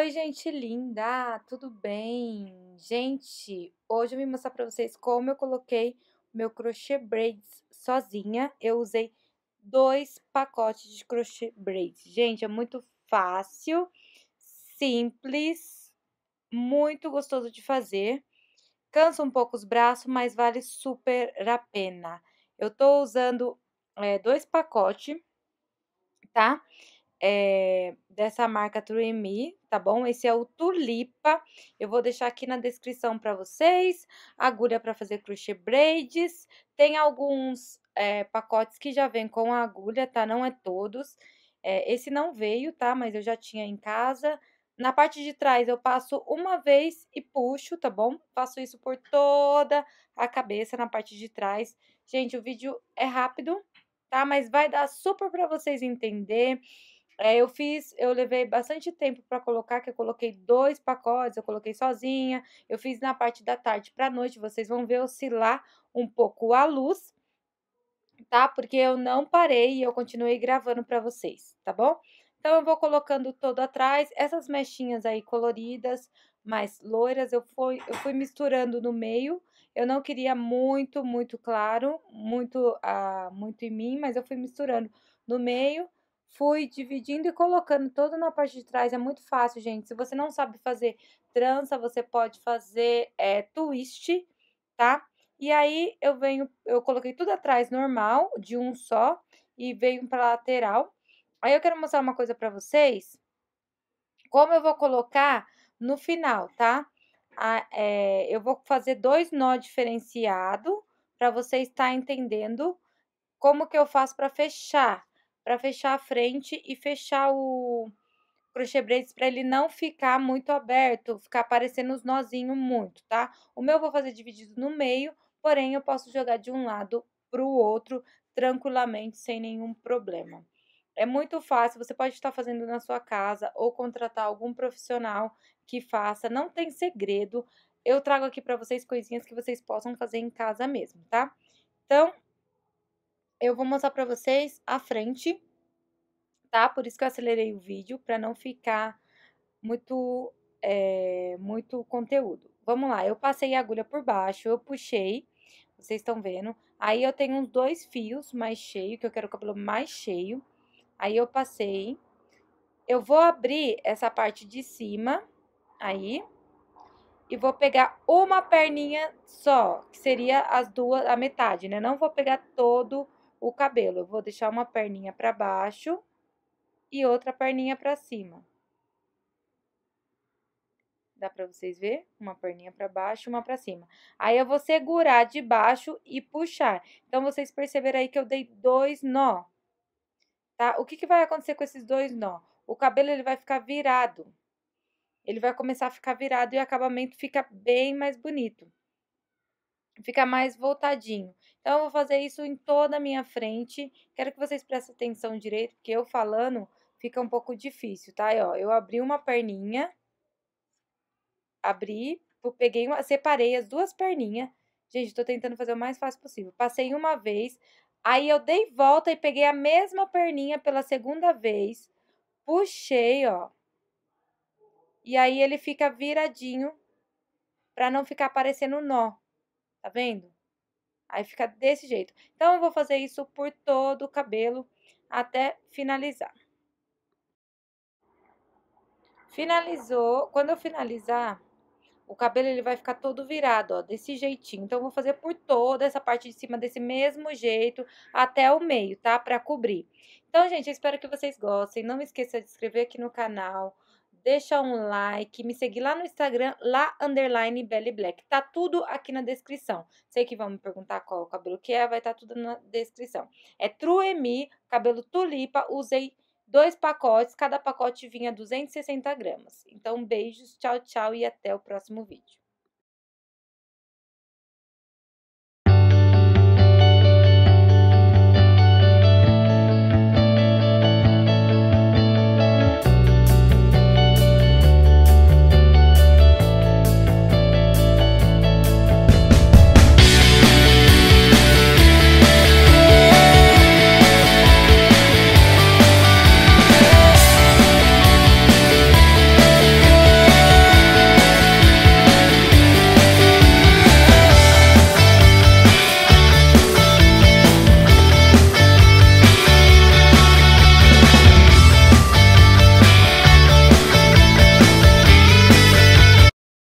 Oi, gente linda, tudo bem? Gente, hoje eu vim mostrar pra vocês como eu coloquei meu crochê braids sozinha. Eu usei dois pacotes de crochê braids. Gente, é muito fácil, simples, muito gostoso de fazer. Cansa um pouco os braços, mas vale super a pena. Eu tô usando é, dois pacotes, tá? É, dessa marca True Me, tá bom? Esse é o Tulipa. Eu vou deixar aqui na descrição para vocês. Agulha para fazer crochê braids. Tem alguns é, pacotes que já vem com a agulha, tá? Não é todos. É, esse não veio, tá? Mas eu já tinha em casa. Na parte de trás eu passo uma vez e puxo, tá bom? Faço isso por toda a cabeça na parte de trás. Gente, o vídeo é rápido, tá? Mas vai dar super para vocês entender. É, eu fiz, eu levei bastante tempo para colocar, que eu coloquei dois pacotes, eu coloquei sozinha, eu fiz na parte da tarde para noite, vocês vão ver oscilar um pouco a luz, tá? Porque eu não parei e eu continuei gravando para vocês, tá bom? Então eu vou colocando todo atrás, essas mechinhas aí coloridas, mais loiras, eu fui, eu fui misturando no meio, eu não queria muito, muito claro, muito, ah, muito em mim, mas eu fui misturando no meio, fui dividindo e colocando tudo na parte de trás. É muito fácil, gente. Se você não sabe fazer trança, você pode fazer é, twist, tá? E aí eu venho, eu coloquei tudo atrás normal, de um só, e venho pra lateral. Aí eu quero mostrar uma coisa pra vocês, como eu vou colocar no final, tá? a é, eu vou fazer dois nó diferenciado, pra você estar tá entendendo como que eu faço pra fechar, para fechar a frente e fechar o crochê braids para ele não ficar muito aberto, ficar aparecendo os nozinhos muito, tá? O meu eu vou fazer dividido no meio, porém eu posso jogar de um lado para o outro tranquilamente, sem nenhum problema. É muito fácil, você pode estar fazendo na sua casa ou contratar algum profissional que faça, não tem segredo. Eu trago aqui para vocês coisinhas que vocês possam fazer em casa mesmo, tá? Então, eu vou mostrar para vocês a frente, tá? Por isso que eu acelerei o vídeo, para não ficar muito, é, muito conteúdo. Vamos lá, eu passei a agulha por baixo, eu puxei, vocês estão vendo. Aí eu tenho uns dois fios mais cheio, que eu quero o cabelo mais cheio. Aí eu passei. Eu vou abrir essa parte de cima, aí. E vou pegar uma perninha só, que seria as duas, a metade, né? Não vou pegar todo o cabelo. Eu vou deixar uma perninha para baixo e outra perninha para cima. Dá para vocês ver? Uma perninha para baixo, uma para cima. Aí eu vou segurar de baixo e puxar. Então vocês perceberam aí que eu dei dois nó. Tá? O que, que vai acontecer com esses dois nó? O cabelo ele vai ficar virado. Ele vai começar a ficar virado e o acabamento fica bem mais bonito fica mais voltadinho. Então, eu vou fazer isso em toda a minha frente. Quero que vocês prestem atenção direito, porque eu falando fica um pouco difícil, tá? E, ó, eu abri uma perninha, abri, peguei, uma, separei as duas perninhas. Gente, tô tentando fazer o mais fácil possível. Passei uma vez, aí eu dei volta e peguei a mesma perninha pela segunda vez, puxei, ó. E aí ele fica viradinho pra não ficar parecendo nó. Tá vendo? Aí fica desse jeito. Então, eu vou fazer isso por todo o cabelo até finalizar. Finalizou. Quando eu finalizar, o cabelo ele vai ficar todo virado, ó, desse jeitinho. Então, eu vou fazer por toda essa parte de cima desse mesmo jeito até o meio, tá? Pra cobrir. Então, gente, eu espero que vocês gostem. Não esqueça de se inscrever aqui no canal. Deixa um like, me seguir lá no Instagram, lá underline Belly Black. Tá tudo aqui na descrição. Sei que vão me perguntar qual o cabelo que é, vai estar tá tudo na descrição. É Truemi, cabelo tulipa, usei dois pacotes, cada pacote vinha 260 gramas. Então, beijos, tchau, tchau e até o próximo vídeo.